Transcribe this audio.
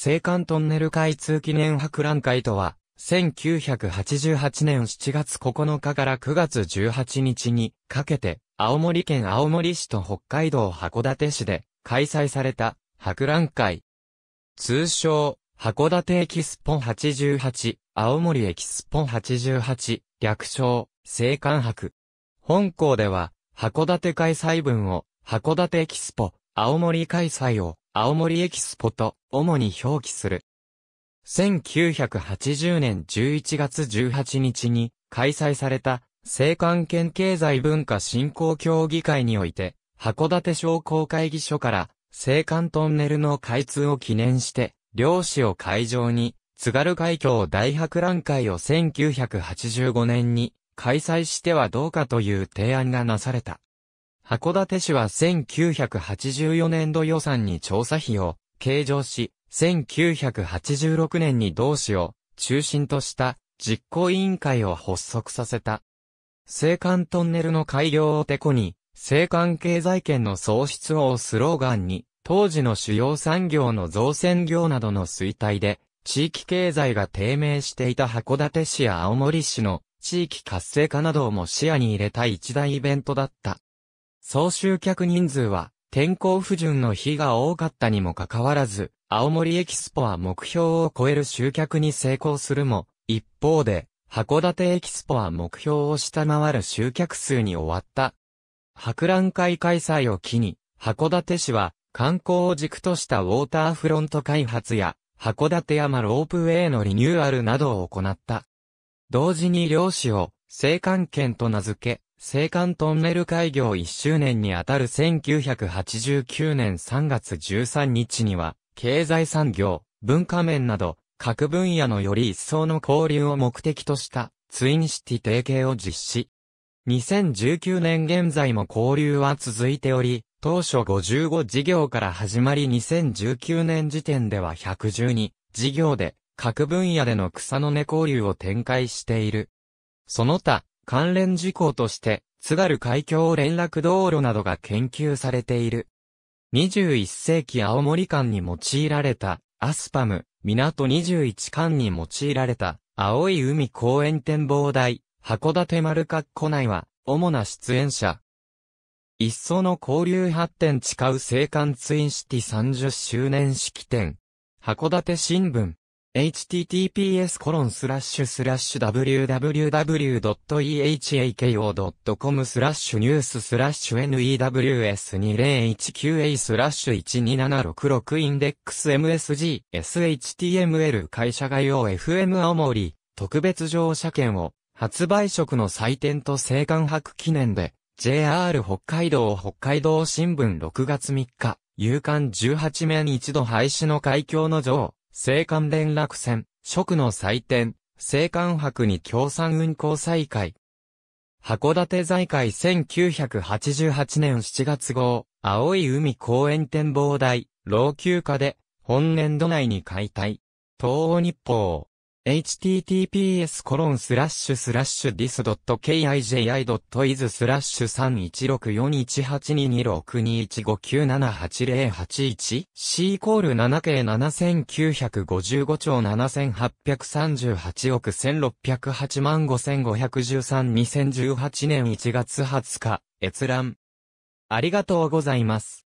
青函トンネル開通記念博覧会とは、1988年7月9日から9月18日にかけて、青森県青森市と北海道函館市で開催された博覧会。通称、函館エキスポ88、青森エキスポ88、略称、青函博。本校では、函館開催分を、函館エキスポ、青森開催を、青森エキスポと主に表記する。1980年11月18日に開催された青函県経済文化振興協議会において、函館商工会議所から青函トンネルの開通を記念して、漁師を会場に、津軽海峡大博覧会を1985年に開催してはどうかという提案がなされた。函館市は1984年度予算に調査費を計上し、1986年に同市を中心とした実行委員会を発足させた。青函トンネルの改良をてこに、青函経済圏の創出をスローガンに、当時の主要産業の造船業などの衰退で、地域経済が低迷していた函館市や青森市の地域活性化などをも視野に入れた一大イベントだった。総集客人数は、天候不順の日が多かったにもかかわらず、青森エキスポは目標を超える集客に成功するも、一方で、函館エキスポは目標を下回る集客数に終わった。博覧会開催を機に、函館市は観光を軸としたウォーターフロント開発や、函館山ロープウェイのリニューアルなどを行った。同時に漁師を、青函圏と名付け、青函トンネル開業1周年にあたる1989年3月13日には、経済産業、文化面など、各分野のより一層の交流を目的とした、ツインシティ提携を実施。2019年現在も交流は続いており、当初55事業から始まり2019年時点では112事業で、各分野での草の根交流を展開している。その他、関連事項として、津軽海峡連絡道路などが研究されている。21世紀青森間に用いられた、アスパム、港21間に用いられた、青い海公園展望台、函館丸括湖内は、主な出演者。一層の交流発展誓う青函ツインシティ30周年式典。函館新聞。https コロンスラッシュスラッシュ www.ehako.com スラッシュニューススラッシュ news2019a スラッシュ12766インデックス msg shtml 会社概要 FM 青森特別乗車券を発売食の祭典と生還博記念で JR 北海道北海道新聞6月3日夕刊18面一度廃止の海峡の上青函連絡船、食の祭典、青函博に協賛運行再開。函館財界1988年7月号、青い海公園展望台、老朽化で、本年度内に解体。東欧日報。https コロンスラッシュスラッシュ dis.kiji.is スラッシュ3 1 6 4 1 8 2 2 6 2 5 9 7 8 0 8 1 C イコール 7K7955 兆7838億1608万5513 2018年1月20日閲覧ありがとうございます。